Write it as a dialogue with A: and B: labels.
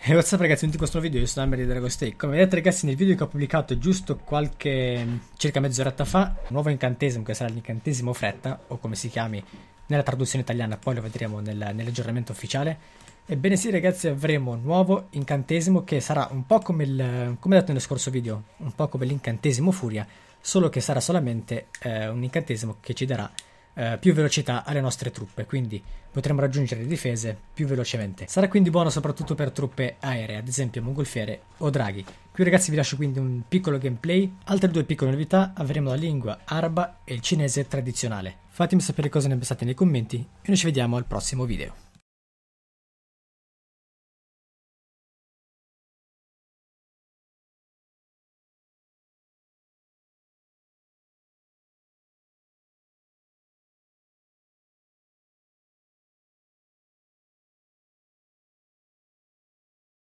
A: E what's up ragazzi, benvenuti in questo nuovo video, io sono Amber di Dragostake Come vedete ragazzi nel video che ho pubblicato giusto qualche, mm, circa mezz'oretta fa Un nuovo incantesimo che sarà l'incantesimo fretta, o come si chiami nella traduzione italiana Poi lo vedremo nel, nell'aggiornamento ufficiale Ebbene sì ragazzi avremo un nuovo incantesimo che sarà un po' come, il, come detto nello scorso video Un po' come l'incantesimo furia Solo che sarà solamente eh, un incantesimo che ci darà eh, più velocità alle nostre truppe, quindi potremo raggiungere le difese più velocemente. Sarà quindi buono soprattutto per truppe aeree, ad esempio mongolfiere o draghi. Qui ragazzi vi lascio quindi un piccolo gameplay, altre due piccole novità avremo la lingua araba e il cinese tradizionale. Fatemi sapere cosa ne pensate nei commenti e noi ci vediamo al prossimo video.